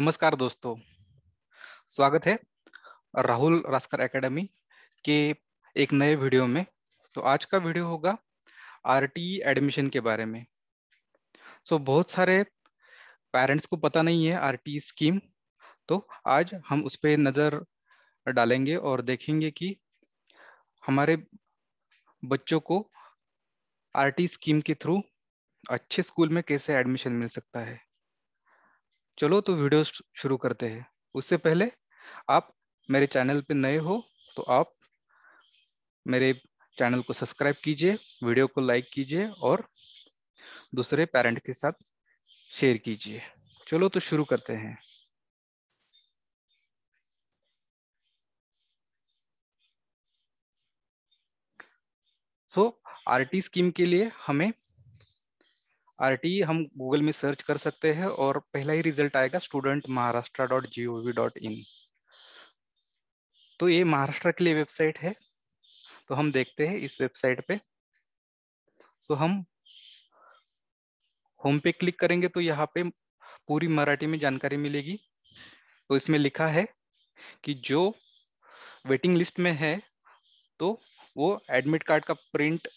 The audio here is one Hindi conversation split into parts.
नमस्कार दोस्तों स्वागत है राहुल रास्कर एकेडमी के एक नए वीडियो में तो आज का वीडियो होगा आरटीई एडमिशन के बारे में सो so, बहुत सारे पेरेंट्स को पता नहीं है आरटीई स्कीम तो आज हम उस पर नज़र डालेंगे और देखेंगे कि हमारे बच्चों को आरटी स्कीम के थ्रू अच्छे स्कूल में कैसे एडमिशन मिल सकता है चलो तो वीडियो शुरू करते हैं उससे पहले आप मेरे चैनल पे नए हो तो आप मेरे चैनल को सब्सक्राइब कीजिए वीडियो को लाइक कीजिए और दूसरे पेरेंट के साथ शेयर कीजिए चलो तो शुरू करते हैं सो आरटी स्कीम के लिए हमें आर हम गूगल में सर्च कर सकते हैं और पहला ही रिजल्ट आएगा student Maharashtra dot G O V dot in तो ये महाराष्ट्र के लिए वेबसाइट है तो हम देखते हैं इस वेबसाइट पे तो हम होम पे क्लिक करेंगे तो यहाँ पे पूरी मराठी में जानकारी मिलेगी तो इसमें लिखा है कि जो वेटिंग लिस्ट में है तो वो एडमिट कार्ड का प्रिंट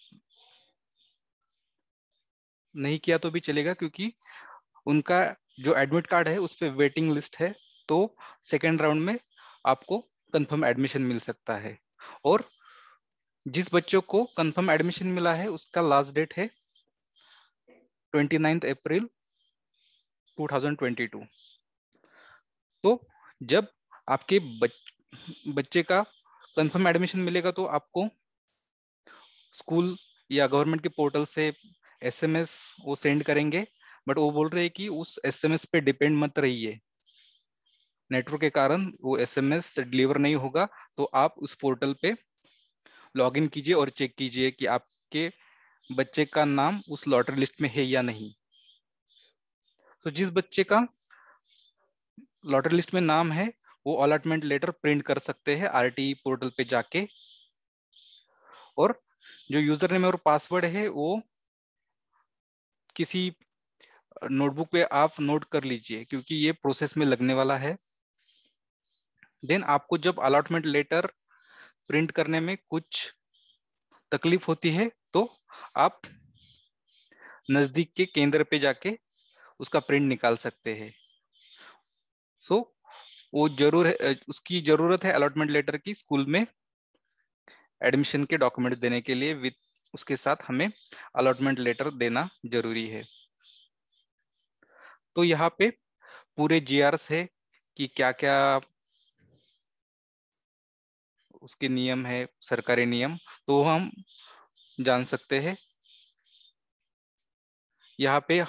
नहीं किया तो भी चलेगा क्योंकि उनका जो एडमिट कार्ड है उस पर वेटिंग लिस्ट है तो सेकेंड राउंड में आपको कंफर्म एडमिशन मिल सकता है और जिस बच्चों को कंफर्म एडमिशन मिला है उसका लास्ट डेट है ट्वेंटी नाइन्थ अप्रैल 2022 तो जब आपके बच, बच्चे का कंफर्म एडमिशन मिलेगा तो आपको स्कूल या गवर्नमेंट के पोर्टल से एसएमएस वो सेंड करेंगे बट वो बोल रहे हैं कि उस एसएमएस पे डिपेंड मत रहिए नेटवर्क के कारण वो एसएमएस डिलीवर नहीं होगा तो आप उस पोर्टल पे लॉगिन कीजिए और चेक कीजिए कि आपके बच्चे का नाम उस लॉटरी लिस्ट में है या नहीं तो जिस बच्चे का लॉटरी लिस्ट में नाम है वो अलॉटमेंट लेटर प्रिंट कर सकते हैं आरटीई पोर्टल e पे जाके और जो यूजर नेम और पासवर्ड है वो किसी नोटबुक पे आप नोट कर लीजिए क्योंकि ये प्रोसेस में लगने वाला है देन आपको जब अलॉटमेंट लेटर प्रिंट करने में कुछ तकलीफ होती है तो आप नजदीक के केंद्र पे जाके उसका प्रिंट निकाल सकते हैं सो so, वो जरूर है उसकी जरूरत है अलॉटमेंट लेटर की स्कूल में एडमिशन के डॉक्यूमेंट देने के लिए विथ उसके साथ हमें अलॉटमेंट लेटर देना जरूरी है तो यहाँ पे पूरे जीआरस है कि क्या क्या उसके नियम है सरकारी नियम तो हम जान सकते हैं यहाँ पे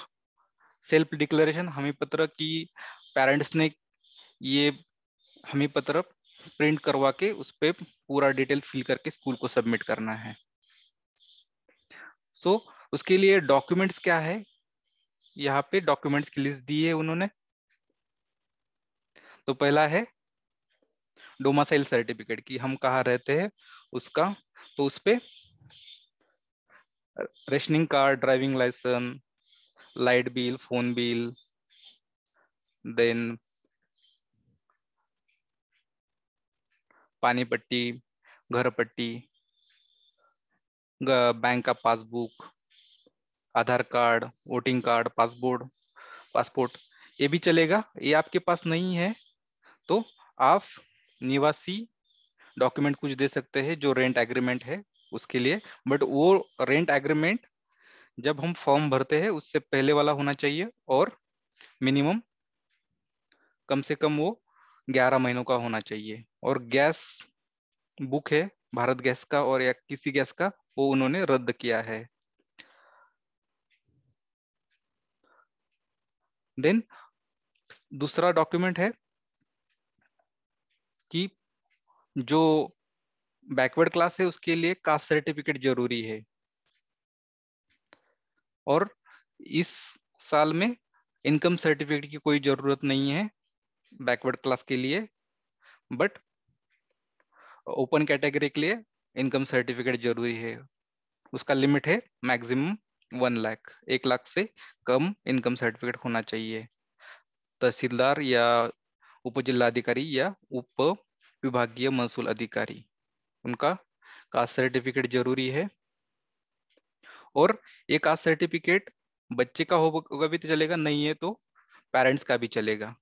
सेल्फ डिक्लेरेशन हमी पत्र की पेरेंट्स ने ये हमी पत्र प्रिंट करवा के उस पर पूरा डिटेल फिल करके स्कूल को सबमिट करना है सो so, उसके लिए डॉक्यूमेंट्स क्या है यहाँ पे डॉक्यूमेंट्स की लिस्ट दी है उन्होंने तो पहला है डोमासाइल सर्टिफिकेट की हम कहा रहते हैं उसका तो उसपे rationing card driving licence light bill phone bill then पानी पट्टी घर पट्टी बैंक का passbook Aadhaar card voting card passport passport ये भी चलेगा ये आपके पास नहीं है तो आप निवासी डॉक्यूमेंट कुछ दे सकते हैं जो रेंट एग्रीमेंट है उसके लिए बट वो रेंट एग्रीमेंट जब हम फॉर्म भरते हैं उससे पहले वाला होना चाहिए और मिनिमम कम से कम वो ग्यारह महीनों का होना चाहिए और गैस बुक है भारत गैस का और या किसी गैस का वो उन्होंने रद्द किया है देन दूसरा डॉक्यूमेंट है कि जो बैकवर्ड क्लास है उसके लिए कास्ट सर्टिफिकेट जरूरी है और इस साल में इनकम सर्टिफिकेट की कोई जरूरत नहीं है बैकवर्ड क्लास के लिए बट ओपन कैटेगरी के लिए इनकम सर्टिफिकेट जरूरी है उसका लिमिट है मैक्सिमम वन लाख एक लाख से कम इनकम सर्टिफिकेट होना चाहिए तहसीलदार या उप जिलाधिकारी या उप विभागीय महसूल अधिकारी उनका कास्ट सर्टिफिकेट जरूरी है और ये कास्ट सर्टिफिकेट बच्चे का होगा भी तो चलेगा नहीं है तो पेरेंट्स का भी चलेगा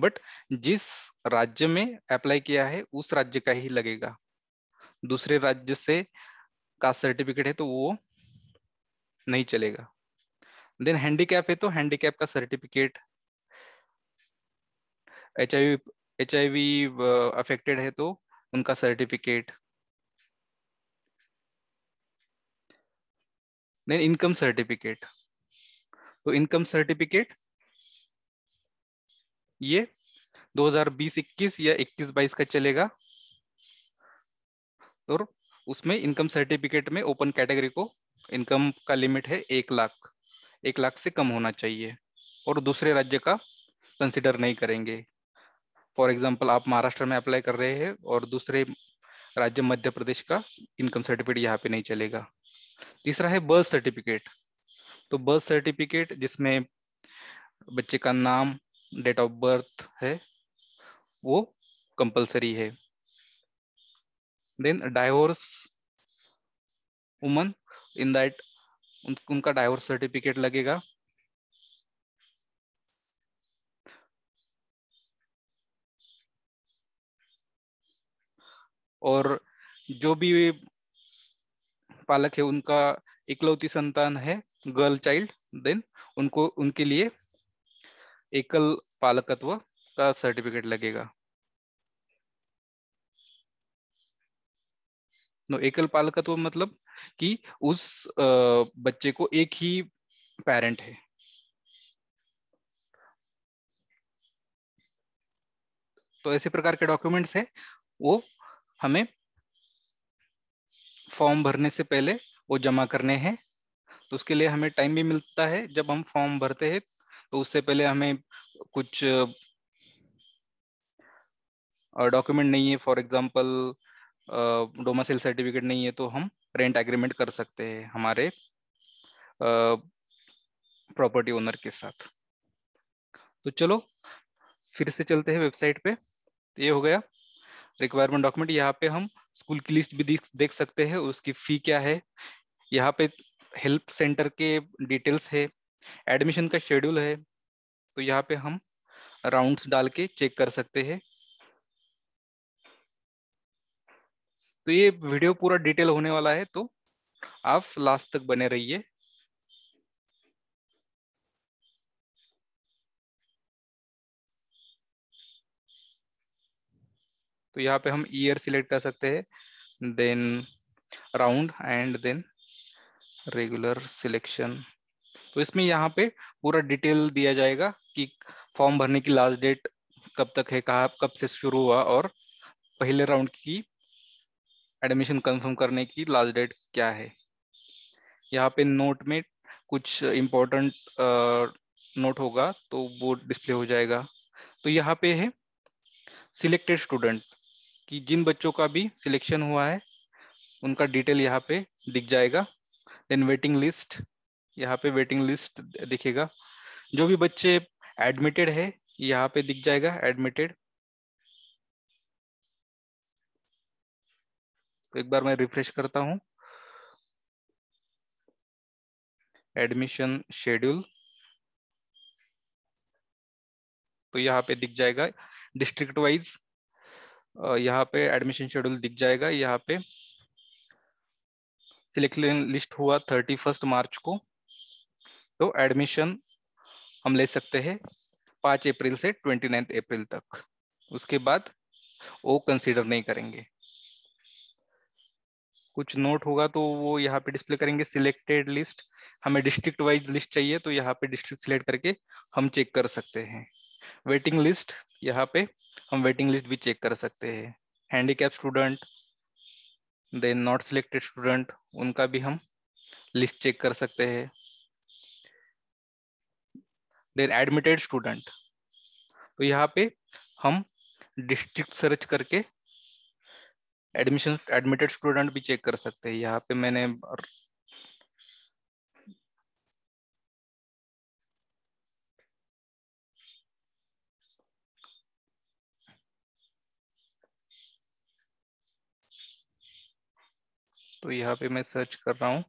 बट जिस राज्य में अप्लाई किया है उस राज्य का ही लगेगा दूसरे राज्य से का सर्टिफिकेट है तो वो नहीं चलेगा देन हैंडीकैप है तो हैंडीकैप का certificate H I H I V affected है तो उनका सर्टिफिकेट देन इनकम सर्टिफिकेट तो इनकम सर्टिफिकेट ये 2020-21 या 21-22 का चलेगा और उसमें इनकम सर्टिफिकेट में ओपन कैटेगरी को इनकम का लिमिट है एक लाख एक लाख से कम होना चाहिए और दूसरे राज्य का कंसिडर नहीं करेंगे फॉर एग्जाम्पल आप महाराष्ट्र में अप्लाई कर रहे हैं और दूसरे राज्य मध्य प्रदेश का इनकम सर्टिफिकेट यहाँ पे नहीं चलेगा तीसरा है बर्थ सर्टिफिकेट तो बर्थ सर्टिफिकेट जिसमें बच्चे का नाम डेट ऑफ बर्थ है वो कंपलसरी है then divorce woman in that उनका डाइवोर्स सर्टिफिकेट लगेगा और जो भी पालक है उनका इकलौती संतान है गर्ल चाइल्ड देन उनको उनके लिए एकल पालकत्व का सर्टिफिकेट लगेगा नो तो एकल पालकत्व मतलब कि उस बच्चे को एक ही पेरेंट है तो ऐसे प्रकार के डॉक्यूमेंट्स है वो हमें फॉर्म भरने से पहले वो जमा करने हैं तो उसके लिए हमें टाइम भी मिलता है जब हम फॉर्म भरते हैं तो उससे पहले हमें कुछ डॉक्यूमेंट नहीं है फॉर एग्जाम्पल डोमासिल सर्टिफिकेट नहीं है तो हम रेंट एग्रीमेंट कर सकते हैं हमारे प्रॉपर्टी ओनर के साथ तो चलो फिर से चलते हैं वेबसाइट पे ये हो गया रिक्वायरमेंट डॉक्यूमेंट यहाँ पे हम स्कूल की लिस्ट भी देख सकते हैं उसकी फी क्या है यहाँ पे हेल्प सेंटर के डिटेल्स है एडमिशन का शेड्यूल है तो यहाँ पे हम राउंड्स डाल के चेक कर सकते हैं तो ये वीडियो पूरा डिटेल होने वाला है तो आप लास्ट तक बने रहिए तो यहाँ पे हम ईयर सिलेक्ट कर सकते हैं then round and then regular selection तो इसमें यहाँ पे पूरा डिटेल दिया जाएगा कि फॉर्म भरने की लास्ट डेट कब तक है कहा कब से शुरू हुआ और पहले राउंड की एडमिशन कंफर्म करने की लास्ट डेट क्या है यहाँ पे नोट में कुछ इम्पोर्टेंट नोट होगा तो वो डिस्प्ले हो जाएगा तो यहाँ पे है सिलेक्टेड स्टूडेंट कि जिन बच्चों का भी सिलेक्शन हुआ है उनका डिटेल यहाँ पे दिख जाएगा देन वेटिंग लिस्ट यहाँ पे वेटिंग लिस्ट दिखेगा जो भी बच्चे एडमिटेड है यहाँ पे दिख जाएगा एडमिटेड तो एक बार मैं रिफ्रेश करता हूं एडमिशन शेड्यूल तो यहाँ पे दिख जाएगा डिस्ट्रिक्ट वाइज यहाँ पे एडमिशन शेड्यूल दिख जाएगा यहाँ पे सिलेक्शन लिस्ट हुआ थर्टी फर्स्ट मार्च को तो एडमिशन हम ले सकते हैं पांच अप्रैल से ट्वेंटी नाइन्थ अप्रैल तक उसके बाद वो कंसीडर नहीं करेंगे कुछ नोट होगा तो वो यहाँ पे डिस्प्ले करेंगे सिलेक्टेड लिस्ट हमें डिस्ट्रिक्ट वाइज लिस्ट चाहिए तो यहाँ पे डिस्ट्रिक्ट सिलेक्ट करके हम चेक कर सकते हैं वेटिंग लिस्ट यहाँ पे हम वेटिंग लिस्ट भी चेक कर सकते हैं handicap student then not selected student उनका भी हम लिस्ट चेक कर सकते हैं देन एडमिटेड स्टूडेंट तो यहाँ पे हम डिस्ट्रिक्ट सर्च करके एडमिशन एडमिटेड स्टूडेंट भी चेक कर सकते हैं यहाँ पे मैंने तो यहाँ पे मैं सर्च कर रहा हूँ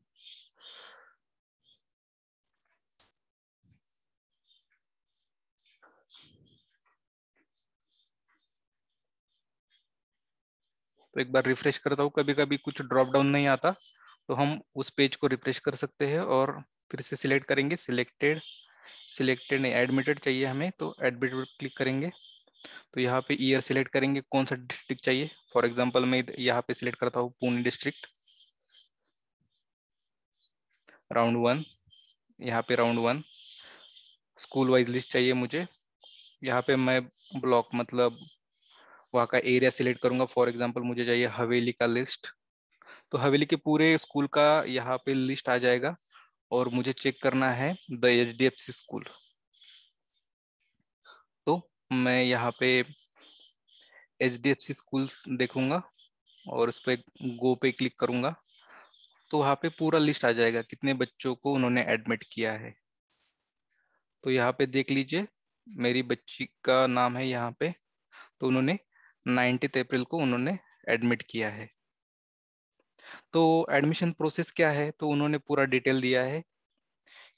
तो एक बार रिफ्रेश करता हूँ कभी कभी कुछ ड्रॉप डाउन नहीं आता तो हम उस पेज को रिफ्रेश कर सकते हैं और फिर से सिलेक्ट करेंगे सिलेक्टेड सिलेक्टेड नहीं एडमिटेड चाहिए हमें तो एडमिट क्लिक करेंगे तो यहाँ पे ईयर सिलेक्ट करेंगे कौन सा डिस्ट्रिक्ट चाहिए फॉर एग्जाम्पल मैं यहाँ पे सिलेक्ट करता हूँ पुणे डिस्ट्रिक्ट राउंड वन यहाँ पे round one school wise list चाहिए मुझे यहाँ पे मैं ब्लॉक मतलब वहाँ का एरिया सिलेक्ट करूंगा फॉर एग्जाम्पल मुझे चाहिए हवेली का लिस्ट तो हवेली के पूरे स्कूल का यहाँ पे लिस्ट आ जाएगा और मुझे चेक करना है the H D F C school तो मैं यहाँ पे H D F C school देखूंगा और उस पर गो पे क्लिक करूंगा तो वहाँ पे पूरा लिस्ट आ जाएगा कितने बच्चों को उन्होंने एडमिट किया है तो यहाँ पे देख लीजिए मेरी बच्ची का नाम है यहाँ पे तो उन्होंने नाइनटीथ अप्रैल को उन्होंने एडमिट किया है तो एडमिशन प्रोसेस क्या है तो उन्होंने पूरा डिटेल दिया है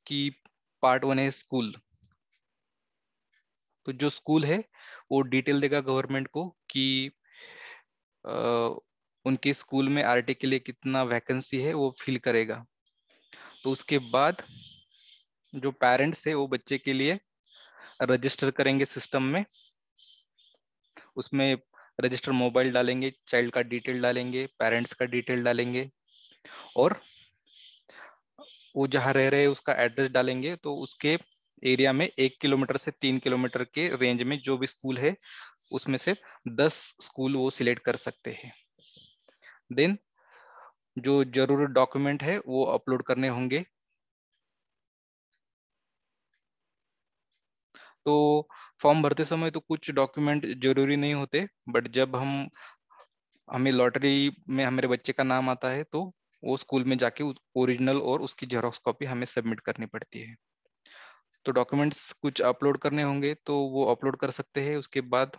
कि पार्ट वन है स्कूल तो जो स्कूल है वो डिटेल देगा गवर्नमेंट को कि उनके स्कूल में आर के लिए कितना वैकेंसी है वो फिल करेगा तो उसके बाद जो पेरेंट्स है वो बच्चे के लिए रजिस्टर करेंगे सिस्टम में उसमें रजिस्टर मोबाइल डालेंगे चाइल्ड का डिटेल डालेंगे पेरेंट्स का डिटेल डालेंगे और वो जहाँ रह रहे उसका एड्रेस डालेंगे तो उसके एरिया में एक किलोमीटर से तीन किलोमीटर के रेंज में जो भी स्कूल है उसमें से दस स्कूल वो सिलेक्ट कर सकते हैं देन जो जरूरी डॉक्यूमेंट है वो अपलोड करने होंगे तो फॉर्म भरते समय तो कुछ डॉक्यूमेंट जरूरी नहीं होते बट जब हम हमें लॉटरी में हमारे बच्चे का नाम आता है तो वो स्कूल में जाके ओरिजिनल और उसकी जेरोक्स कॉपी हमें सबमिट करनी पड़ती है तो डॉक्यूमेंट्स कुछ अपलोड करने होंगे तो वो अपलोड कर सकते हैं उसके बाद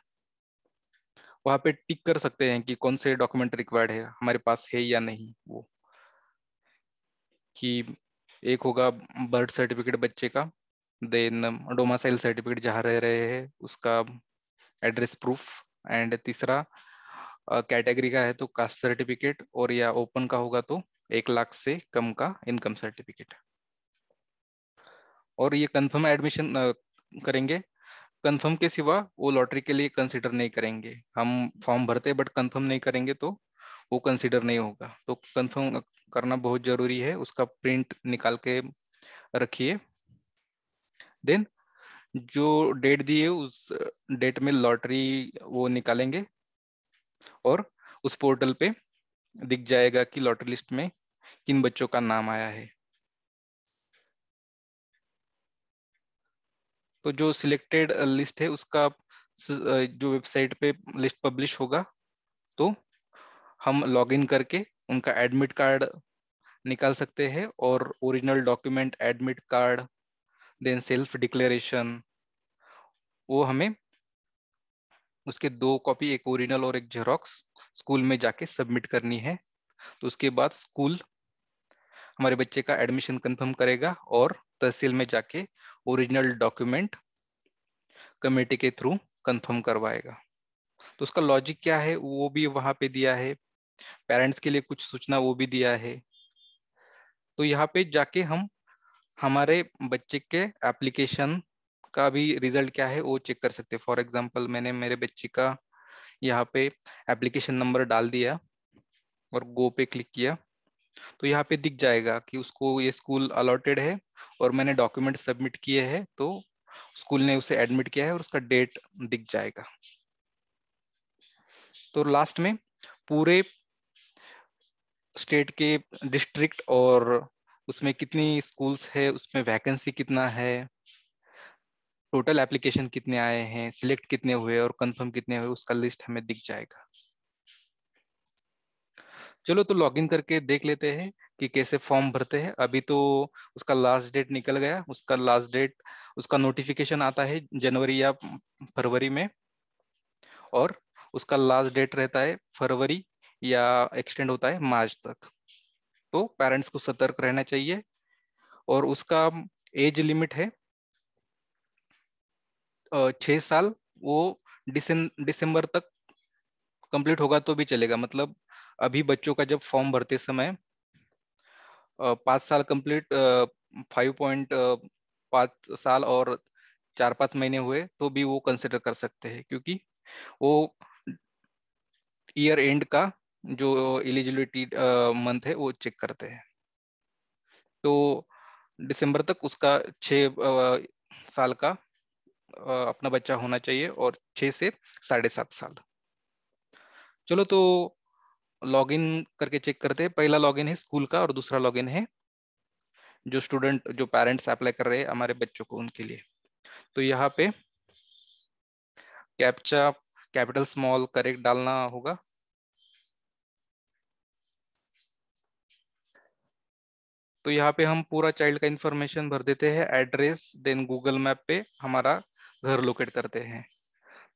वहां पे टिक कर सकते हैं कि कौन से डॉक्यूमेंट रिक्वायर्ड है हमारे पास है या नहीं वो कि एक होगा बर्थ सर्टिफिकेट बच्चे का देन डोमा सेल सर्टिफिकेट जहाँ रह रहे हैं उसका एड्रेस प्रूफ एंड तीसरा कैटेगरी का है तो कास्ट सर्टिफिकेट और या ओपन का होगा तो एक लाख से कम का इनकम सर्टिफिकेट और ये कंफर्म एडमिशन करेंगे कंफर्म के सिवा वो लॉटरी के लिए कंसिडर नहीं करेंगे हम फॉर्म भरते बट कंफर्म नहीं करेंगे तो वो कंसिडर नहीं होगा तो कंफर्म करना बहुत जरूरी है उसका प्रिंट निकाल के रखिए देन जो डेट दी है उस डेट में लॉटरी वो निकालेंगे और उस पोर्टल पे दिख जाएगा कि लॉटरी लिस्ट में किन बच्चों का नाम आया है तो जो सिलेक्टेड लिस्ट है उसका जो वेबसाइट पे लिस्ट पब्लिश होगा तो हम लॉगिन करके उनका एडमिट कार्ड निकाल सकते हैं और original document admit card then self declaration वो हमें उसके दो कॉपी एक ओरिजिनल और एक जेरोक्स स्कूल में जाके सबमिट करनी है तो उसके बाद स्कूल हमारे बच्चे का एडमिशन कंफर्म करेगा और तहसील में जाके ओरिजिनल डॉक्यूमेंट कमेटी के थ्रू कंफर्म करवाएगा तो उसका लॉजिक क्या है वो भी वहां पे दिया है पेरेंट्स के लिए कुछ सूचना वो भी दिया है तो यहाँ पे जाके हम हमारे बच्चे के एप्लीकेशन का भी रिजल्ट क्या है वो चेक कर सकते हैं फॉर एग्जाम्पल मैंने मेरे बच्चे का यहाँ पे एप्लीकेशन नंबर डाल दिया और गो पे क्लिक किया तो यहाँ पे दिख जाएगा कि उसको ये स्कूल अलॉटेड है और मैंने डॉक्यूमेंट सबमिट किए हैं तो स्कूल ने उसे एडमिट किया है और उसका डेट दिख जाएगा तो लास्ट में पूरे स्टेट के डिस्ट्रिक्ट और उसमें कितनी स्कूल्स है उसमें वैकेंसी कितना है टोटल एप्लीकेशन कितने आए हैं सिलेक्ट कितने हुए और कंफर्म कितने हुए उसका लिस्ट हमें दिख जाएगा चलो तो लॉगिन करके देख लेते हैं कि कैसे फॉर्म भरते हैं अभी तो उसका लास्ट डेट निकल गया उसका लास्ट डेट उसका नोटिफिकेशन आता है जनवरी या फरवरी में और उसका लास्ट डेट रहता है फरवरी या एक्सटेंड होता है मार्च तक तो पेरेंट्स को सतर्क रहना चाहिए और उसका एज लिमिट है छ साल वो दिसंबर तक कंप्लीट होगा तो भी चलेगा मतलब अभी बच्चों का जब फॉर्म भरते समय पांच साल कंप्लीट फाइव पॉइंट पांच साल और चार पांच महीने हुए तो भी वो कंसिडर कर सकते हैं क्योंकि वो ईयर एंड का जो एलिजिबिलिटी मंथ है वो चेक करते हैं तो दिसंबर तक उसका छ साल का अपना बच्चा होना चाहिए और छ से साढ़े सात साल चलो तो लॉगिन करके चेक करते हैं पहला लॉगिन है स्कूल का और दूसरा लॉगिन है जो स्टूडेंट जो पेरेंट्स अप्लाई कर रहे हैं हमारे बच्चों को उनके लिए तो यहाँ पे कैप्चा कैपिटल स्मॉल करेक्ट डालना होगा तो यहाँ पे हम पूरा चाइल्ड का इंफॉर्मेशन भर देते हैं एड्रेस देन गूगल मैप पे हमारा घर लोकेट करते हैं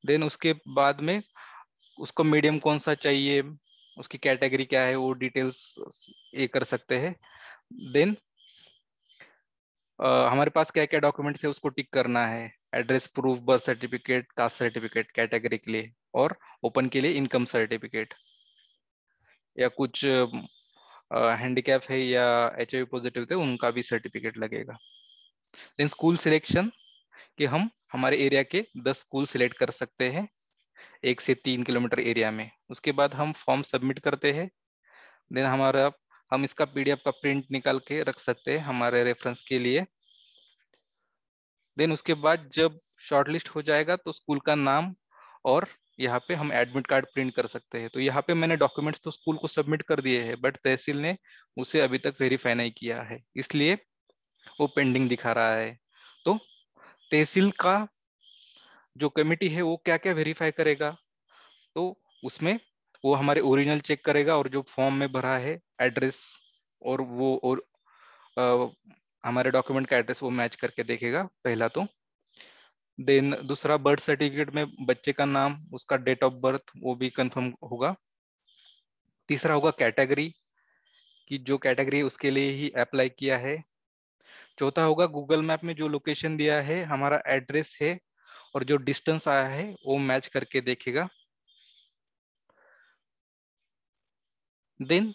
देन उसके बाद में उसको मीडियम कौन सा चाहिए उसकी कैटेगरी क्या है वो डिटेल्स ये कर सकते हैं देन हमारे पास क्या क्या डॉक्यूमेंट्स है उसको टिक करना है address proof birth certificate caste certificate category के लिए और ओपन के लिए इनकम सर्टिफिकेट या कुछ हैंडीकैप है या एच पॉजिटिव थे उनका भी सर्टिफिकेट लगेगा देन स्कूल सिलेक्शन कि हम हमारे एरिया के दस स्कूल सिलेक्ट कर सकते हैं एक से तीन किलोमीटर एरिया में उसके बाद हम फॉर्म सबमिट करते हैं देन हमारा हम इसका पीडीएफ का प्रिंट निकाल के रख सकते हैं हमारे रेफरेंस के लिए देन उसके बाद जब शॉर्टलिस्ट हो जाएगा तो स्कूल का नाम और यहाँ पे हम एडमिट कार्ड प्रिंट कर सकते हैं तो यहाँ पे मैंने डॉक्यूमेंट्स तो स्कूल को सबमिट कर दिए हैं बट तहसील ने उसे अभी तक वेरीफाई नहीं किया है इसलिए वो पेंडिंग दिखा रहा है तो तहसील का जो कमिटी है वो क्या क्या वेरीफाई करेगा तो उसमें वो हमारे ओरिजिनल चेक करेगा और जो फॉर्म में भरा है एड्रेस और वो और आ, हमारे डॉक्यूमेंट का एड्रेस वो मैच करके देखेगा पहला तो देन दूसरा बर्थ सर्टिफिकेट में बच्चे का नाम उसका डेट ऑफ बर्थ वो भी कंफर्म होगा तीसरा होगा कैटेगरी कि जो कैटेगरी उसके लिए ही अप्लाई किया है चौथा होगा गूगल मैप में जो लोकेशन दिया है हमारा एड्रेस है और जो डिस्टेंस आया है वो मैच करके देखेगा देन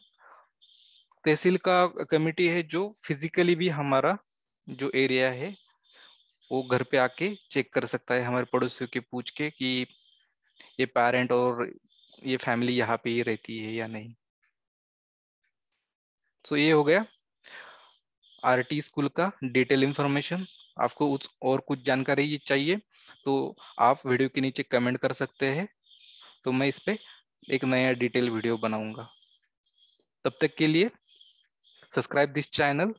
तहसील का कमिटी है जो फिजिकली भी हमारा जो एरिया है वो घर पे आके चेक कर सकता है हमारे पड़ोसियों के पूछ के कि ये पेरेंट और ये फैमिली यहाँ पे ही रहती है या नहीं तो ये हो गया टी स्कूल का डिटेल इंफॉर्मेशन आपको उस और कुछ जानकारी चाहिए तो आप वीडियो के नीचे कमेंट कर सकते हैं तो मैं इस पर एक नया डिटेल वीडियो बनाऊंगा तब तक के लिए subscribe this channel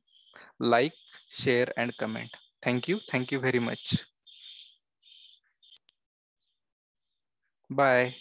like share and comment Thank you. Thank you very much. Bye.